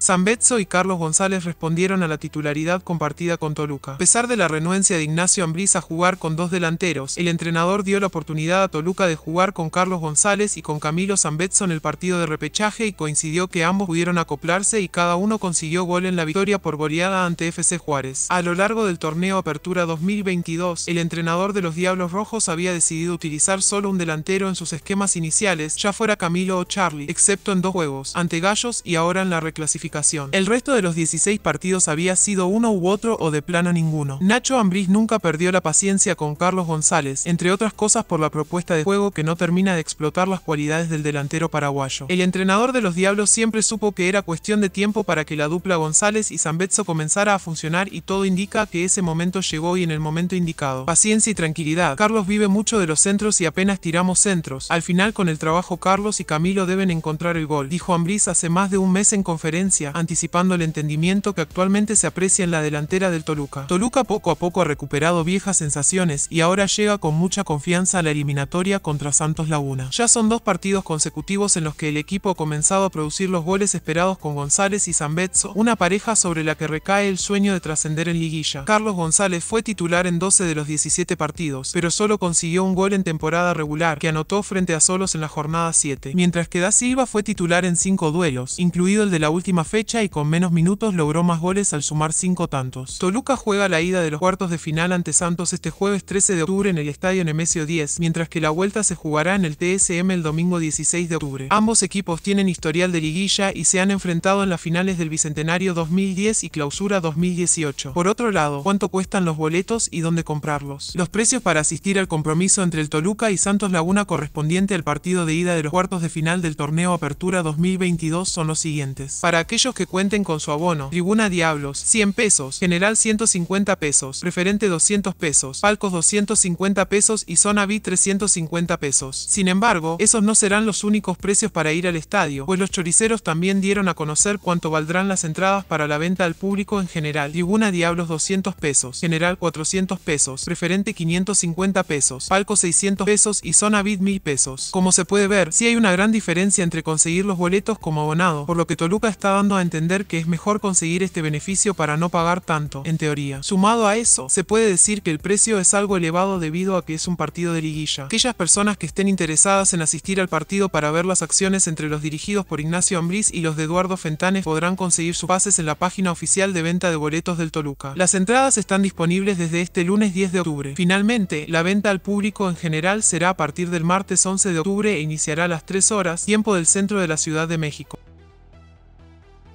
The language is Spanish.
Zambetso y Carlos González respondieron a la titularidad compartida con Toluca. A pesar de la renuencia de Ignacio Ambriz a jugar con dos delanteros, el entrenador dio la oportunidad a Toluca de jugar con Carlos González y con Camilo Zambetso en el partido de repechaje y coincidió que ambos pudieron acoplarse y cada uno consiguió gol en la victoria por goleada ante FC Juárez. A lo largo del torneo Apertura 2022, el entrenador de los Diablos Rojos había decidido utilizar solo un delantero en sus esquemas iniciales, ya fuera Camilo o Charlie, excepto en dos juegos, ante Gallos y ahora en la reclasificación el resto de los 16 partidos había sido uno u otro o de plano ninguno. Nacho Ambriz nunca perdió la paciencia con Carlos González, entre otras cosas por la propuesta de juego que no termina de explotar las cualidades del delantero paraguayo. El entrenador de los Diablos siempre supo que era cuestión de tiempo para que la dupla González y Zambetso comenzara a funcionar y todo indica que ese momento llegó y en el momento indicado. Paciencia y tranquilidad. Carlos vive mucho de los centros y apenas tiramos centros. Al final con el trabajo Carlos y Camilo deben encontrar el gol, dijo Ambriz hace más de un mes en conferencia anticipando el entendimiento que actualmente se aprecia en la delantera del Toluca. Toluca poco a poco ha recuperado viejas sensaciones y ahora llega con mucha confianza a la eliminatoria contra Santos Laguna. Ya son dos partidos consecutivos en los que el equipo ha comenzado a producir los goles esperados con González y Zambetso, una pareja sobre la que recae el sueño de trascender en liguilla. Carlos González fue titular en 12 de los 17 partidos, pero solo consiguió un gol en temporada regular, que anotó frente a Solos en la jornada 7, mientras que Da Silva fue titular en 5 duelos, incluido el de la última fecha y con menos minutos logró más goles al sumar cinco tantos. Toluca juega la ida de los cuartos de final ante Santos este jueves 13 de octubre en el Estadio Nemesio 10, mientras que la vuelta se jugará en el TSM el domingo 16 de octubre. Ambos equipos tienen historial de liguilla y se han enfrentado en las finales del Bicentenario 2010 y Clausura 2018. Por otro lado, ¿cuánto cuestan los boletos y dónde comprarlos? Los precios para asistir al compromiso entre el Toluca y Santos Laguna correspondiente al partido de ida de los cuartos de final del torneo Apertura 2022 son los siguientes. Para aquellos que cuenten con su abono. Tribuna Diablos, 100 pesos. General 150 pesos. Referente, 200 pesos. Palcos 250 pesos y Zona B, 350 pesos. Sin embargo, esos no serán los únicos precios para ir al estadio, pues los choriceros también dieron a conocer cuánto valdrán las entradas para la venta al público en general. Tribuna Diablos 200 pesos. General 400 pesos. Referente, 550 pesos. Palco 600 pesos y Zona B, 1000 pesos. Como se puede ver, sí hay una gran diferencia entre conseguir los boletos como abonado, por lo que Toluca está dando a entender que es mejor conseguir este beneficio para no pagar tanto, en teoría. Sumado a eso, se puede decir que el precio es algo elevado debido a que es un partido de liguilla. Aquellas personas que estén interesadas en asistir al partido para ver las acciones entre los dirigidos por Ignacio Ambriz y los de Eduardo Fentanes podrán conseguir sus pases en la página oficial de venta de boletos del Toluca. Las entradas están disponibles desde este lunes 10 de octubre. Finalmente, la venta al público en general será a partir del martes 11 de octubre e iniciará a las 3 horas, tiempo del centro de la Ciudad de México.